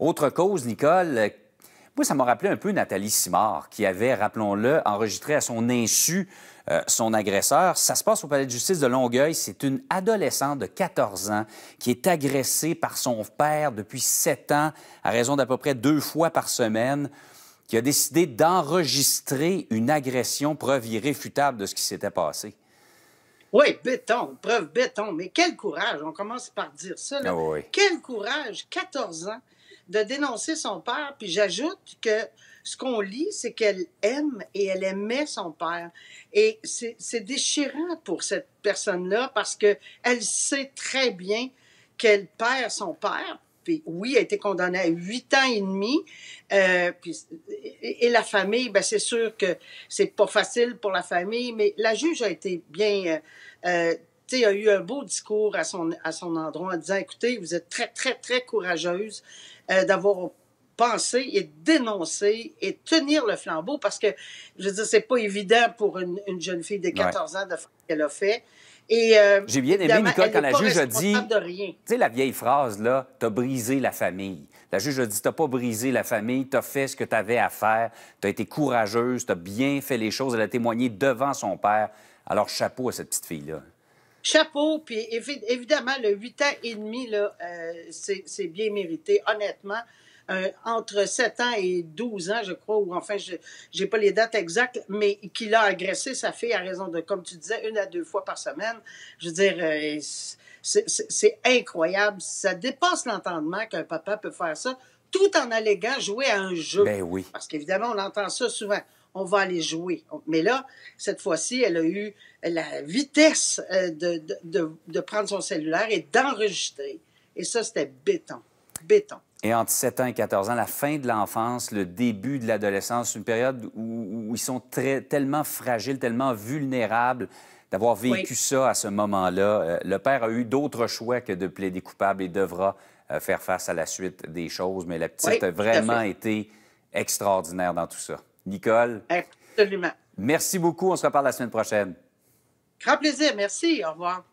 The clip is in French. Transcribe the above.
Autre cause, Nicole, euh, moi, ça m'a rappelé un peu Nathalie Simard, qui avait, rappelons-le, enregistré à son insu euh, son agresseur. Ça se passe au palais de justice de Longueuil. C'est une adolescente de 14 ans qui est agressée par son père depuis 7 ans, à raison d'à peu près deux fois par semaine, qui a décidé d'enregistrer une agression, preuve irréfutable de ce qui s'était passé. Oui, béton, preuve béton. Mais quel courage, on commence par dire ça. Ah quel courage, 14 ans de dénoncer son père. Puis j'ajoute que ce qu'on lit, c'est qu'elle aime et elle aimait son père. Et c'est déchirant pour cette personne-là parce que elle sait très bien qu'elle perd son père. Puis oui, elle a été condamnée à huit ans et demi. Euh, puis, et, la famille, ben c'est sûr que c'est pas facile pour la famille, mais la juge a été bien euh, euh a eu un beau discours à son, à son endroit en disant, écoutez, vous êtes très, très, très courageuse euh, d'avoir pensé et dénoncé et tenir le flambeau parce que, je veux dire, c'est pas évident pour une, jeune fille de 14 ans de faire ce qu'elle a fait. et euh, J'ai bien aimé, Nicole, quand la juge a dit. Tu sais, la vieille phrase, là, t'as brisé la famille. La juge a dit, t'as pas brisé la famille, t'as fait ce que t'avais à faire, t'as été courageuse, t'as bien fait les choses, elle a témoigné devant son père. Alors, chapeau à cette petite fille-là. Chapeau, puis évidemment, le 8 ans et demi, là, euh, c'est bien mérité, honnêtement. Euh, entre 7 ans et 12 ans, je crois, ou enfin, je n'ai pas les dates exactes, mais qu'il a agressé sa fille à raison de, comme tu disais, une à deux fois par semaine. Je veux dire, euh, c'est incroyable. Ça dépasse l'entendement qu'un papa peut faire ça, tout en alléguant jouer à un jeu. Ben oui. Parce qu'évidemment, on entend ça souvent on va aller jouer. Mais là, cette fois-ci, elle a eu la vitesse euh, de, prendre son cellulaire et d'enregistrer. Et ça, c'était béton, béton. Et entre 7 ans et 14 ans, la fin de l'enfance, le début de l'adolescence, une période où, ils sont très, tellement fragiles, tellement vulnérables d'avoir vécu ça à ce moment-là. Euh, le père a eu d'autres choix que de plaider coupable et devra euh, faire face à la suite des choses, mais la petite a vraiment été extraordinaire dans tout ça. Nicole. Absolument. Merci beaucoup. On se reparle la semaine prochaine. Grand plaisir. Merci. Au revoir.